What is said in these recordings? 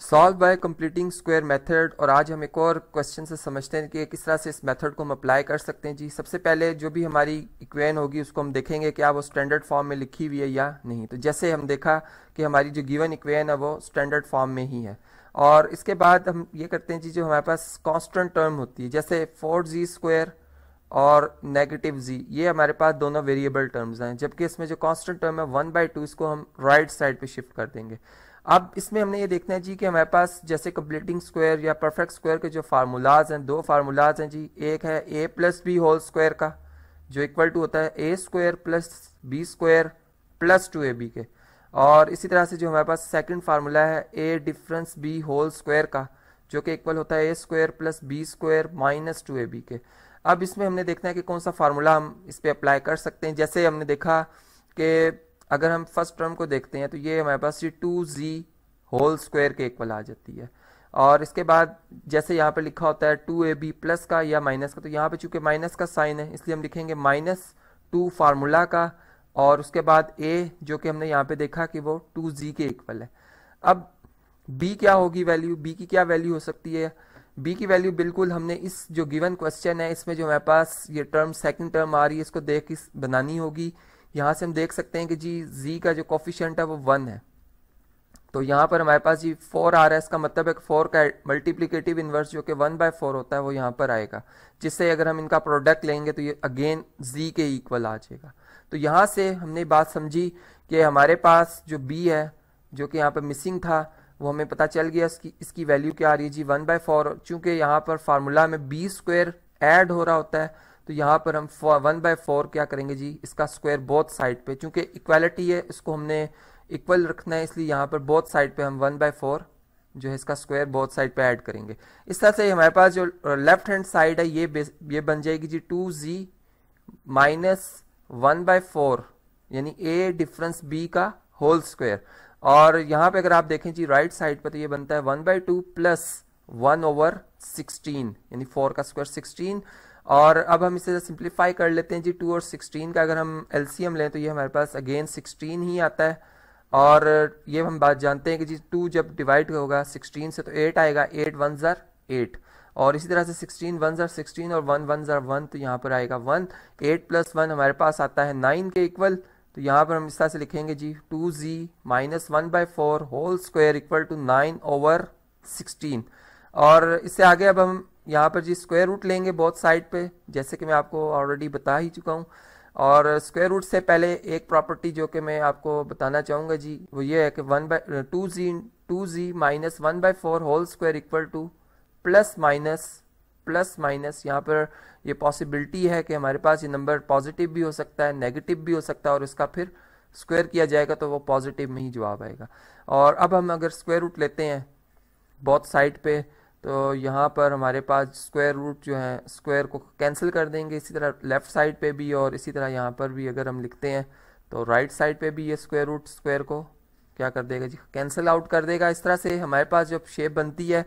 solve by completing square method और आज हम एक और क्वेश्चन से समझते हैं कि किस तरह से इस मेथड को हम अप्लाई कर सकते हैं जी सबसे पहले जो भी हमारी इक्वेन होगी उसको हम देखेंगे क्या वो स्टैंडर्ड फॉर्म में लिखी हुई है या नहीं तो जैसे हम देखा कि हमारी जो गिवन इक्वेन है वो स्टैंडर्ड फॉर्म में ही है और इसके बाद हम ये करते हैं जी जो हमारे पास कॉन्स्टेंट टर्म होती है जैसे फोर जी स्क्वायर और नेगेटिव जी ये हमारे पास दोनों वेरिएबल टर्म्स हैं जबकि इसमें जो कॉन्स्टेंट टर्म है वन बाई टू इसको हम राइट साइड पर शिफ्ट कर देंगे अब इसमें हमने ये देखना है जी कि हमारे पास जैसे कंप्लीटिंग स्क्वायर या परफेक्ट स्क्वायर के जो फार्मूलाज हैं दो फार्मूलाज हैं जी एक है A plus B whole square का जो इक्वल टू होता है A square plus B square plus two A B के और इसी तरह से जो हमारे पास सेकंड फार्मूला है A difference B whole square का जो कि इक्वल होता है A square plus B square minus two A B के अब इसमें हमने देखना है कि कौन सा फार्मूला हम इस पर अप्लाई कर सकते हैं जैसे हमने देखा कि अगर हम फर्स्ट टर्म को देखते हैं तो ये हमारे पास ये टू जी होल स्क्वायर के इक्वल आ जाती है और इसके बाद जैसे यहाँ पे लिखा होता है टू ए बी प्लस का या माइनस का तो यहाँ पे चूंकि माइनस का साइन है इसलिए हम लिखेंगे माइनस टू फार्मूला का और उसके बाद ए जो कि हमने यहाँ पे देखा कि वो टू जी के इक्वल है अब बी क्या होगी वैल्यू बी की क्या वैल्यू हो सकती है बी की वैल्यू बिल्कुल हमने इस जो गिवन क्वेश्चन है इसमें जो हमारे पास ये टर्म सेकंड टर्म आ रही है इसको देख के बनानी होगी यहाँ से हम देख सकते हैं कि जी जी का जो कॉफिशेंट है वो वन है तो यहाँ पर हमारे पास जी फोर आ रहा है इसका मतलब है फोर का मल्टीप्लीकेटिव इन्वर्स जो कि वन बाय फोर होता है वो यहाँ पर आएगा जिससे अगर हम इनका प्रोडक्ट लेंगे तो ये अगेन जी के इक्वल आ जाएगा तो यहाँ से हमने बात समझी कि हमारे पास जो बी है जो कि यहाँ पर मिसिंग था वो हमें पता चल गया इसकी इसकी वैल्यू क्या आ रही है जी वन बाय फोर चूँकि यहाँ पर फार्मूला में बी स्क्वेयर एड हो रहा होता है तो यहाँ पर हम वन बाय फोर क्या करेंगे जी इसका स्क्वायर बोथ साइड पे क्योंकि इक्वालिटी है इसको हमने इक्वल रखना है इसलिए यहाँ पर बोथ साइड पे हम वन बाय फोर जो है इसका स्क्वायर बोथ साइड पे ऐड करेंगे इस तरह से हमारे पास जो लेफ्ट हैंड साइड है ये ये बन जाएगी G two G minus one by four यानी ए डिफरेंस बी का होल स्क्वायर और यहाँ पे अगर आप देखें जी राइट साइड पर तो ये बनता है one by two plus one over sixteen यानी फोर का स्क्वायर सिक्सटीन और अब हम इसे सिंप्लीफाई कर लेते हैं जी टू और सिक्सटीन का अगर हम एल लें तो ये हमारे पास अगेन सिक्सटीन ही आता है और ये हम बात जानते हैं कि जी टू जब डिवाइड होगा सिक्सटीन से तो एट आएगा एट वन ज़ार एट और इसी तरह से सिक्सटीन वन ज़ार सिक्सटीन और वन वन ज़ार वन तो यहाँ पर आएगा वन एट प्लस वन हमारे पास आता है नाइन के इक्वल तो यहाँ पर हम इस तरह से लिखेंगे G two G minus one by four whole square equal to nine over sixteen और इससे आगे अब हम यहाँ पर जी स्क्वायर रूट लेंगे बहुत साइड पे जैसे कि मैं आपको ऑलरेडी बता ही चुका हूँ और स्क्वायर रूट से पहले एक प्रॉपर्टी जो कि मैं आपको बताना चाहूँगा जी वो ये है कि one by two G two G minus one by four whole square equal to plus minus plus minus यहाँ पर ये पॉसिबिलिटी है कि हमारे पास ये नंबर पॉजिटिव भी हो सकता है नेगेटिव भी हो सकता है और इसका फिर स्क्वायर किया जाएगा तो वो पॉजिटिव में ही जवाब आएगा और अब हम अगर स्क्वायर रूट लेते हैं बहुत साइड पे तो यहाँ पर हमारे पास स्क्वायर रूट जो है स्क्वायर को कैंसिल कर देंगे इसी तरह लेफ़्ट साइड पे भी और इसी तरह यहाँ पर भी अगर हम लिखते हैं तो राइट साइड पे भी ये स्क्वायर रूट स्क्वायर को क्या कर देगा जी कैंसिल आउट कर देगा इस तरह से हमारे पास जो शेप बनती है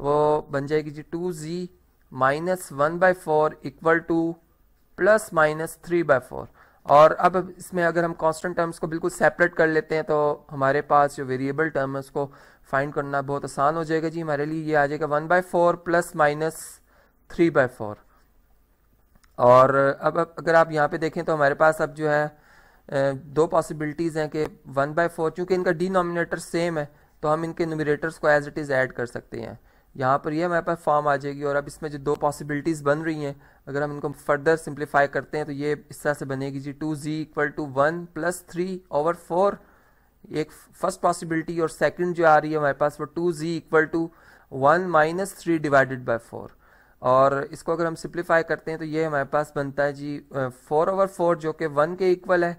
वो बन जाएगी G two G minus one by four equal to plus minus three by four और अब इसमें अगर हम कांस्टेंट टर्म्स को बिल्कुल सेपरेट कर लेते हैं तो हमारे पास जो वेरिएबल टर्म है उसको फाइंड करना बहुत आसान हो जाएगा जी हमारे लिए ये आ जाएगा one by four plus minus three by four और अब अगर आप यहाँ पे देखें तो हमारे पास अब जो है दो पॉसिबिलिटीज़ हैं कि वन बाय फोर चूँकि इनका डिनोमिनेटर सेम है तो हम इनके नोमिनेटर्स को एज इट इज़ ऐड कर सकते हैं यहाँ पर ये हमारे पास फॉर्म आ जाएगी और अब इसमें जो दो पॉसिबिलिटीज़ बन रही हैं अगर हम इनको फर्दर सिंप्लीफाई करते हैं तो ये इस तरह से बनेगी G two G equal to one plus three over four एक फर्स्ट पॉसिबिलिटी और सेकंड जो आ रही है हमारे पास वो two G equal to one minus three divided by four और इसको अगर हम सिंप्लीफाई करते हैं तो ये हमारे पास बनता है जी फोर ओवर फोर जो कि वन के इक्वल है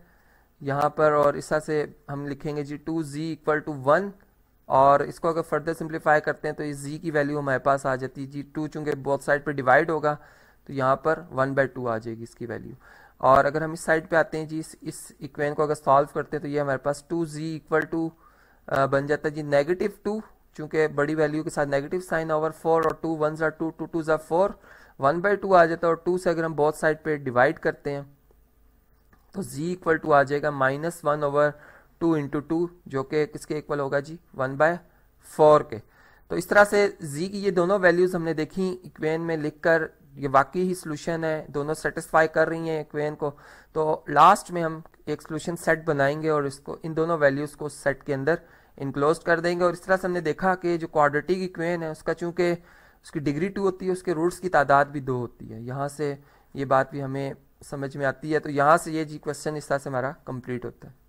यहाँ पर और इस तरह से हम लिखेंगे G two G equal to one और इसको अगर फर्दर सिंप्लीफाई करते हैं तो इस जी की वैल्यू हमारे पास आ जाती है जी टू चूँकि बहुत साइड पर डिवाइड होगा तो यहाँ पर वन बाई टू आ जाएगी इसकी वैल्यू और अगर हम इस साइड पे आते हैं जी इस इस इक्वेन को अगर सॉल्व करते हैं तो ये हमारे पास टू जी इक्वल टू बन जाता है जी नेगेटिव टू चूँकि बड़ी वैल्यू के साथ नेगेटिव साइन ओवर फोर और टू वन ज़ा टू टू टू ज़ा फोर वन बाई टू आ जाता है और टू से अगर हम बहुत साइड पर डिवाइड करते हैं तो जी इक्वल टू आ जाएगा minus one over two into two जो कि किसके इक्वल होगा जी वन बाय फोर के तो इस तरह से जी की ये दोनों वैल्यूज़ हमने देखी इक्वेन में लिखकर ये वाकई ही सोल्यूशन है दोनों सेटिस्फाई कर रही हैं इक्वेन को तो लास्ट में हम एक सोल्यूशन सेट बनाएंगे और इसको इन दोनों वैल्यूज़ को सेट के अंदर इनक्लोज कर देंगे और इस तरह से हमने देखा कि जो क्वाड्रेटिक इक्वेन है उसका चूंकि उसकी डिग्री टू होती है उसके रूट्स की तादाद भी दो होती है यहाँ से ये बात भी हमें समझ में आती है तो यहाँ से ये जी क्वेश्चन इस तरह से हमारा कंप्लीट होता है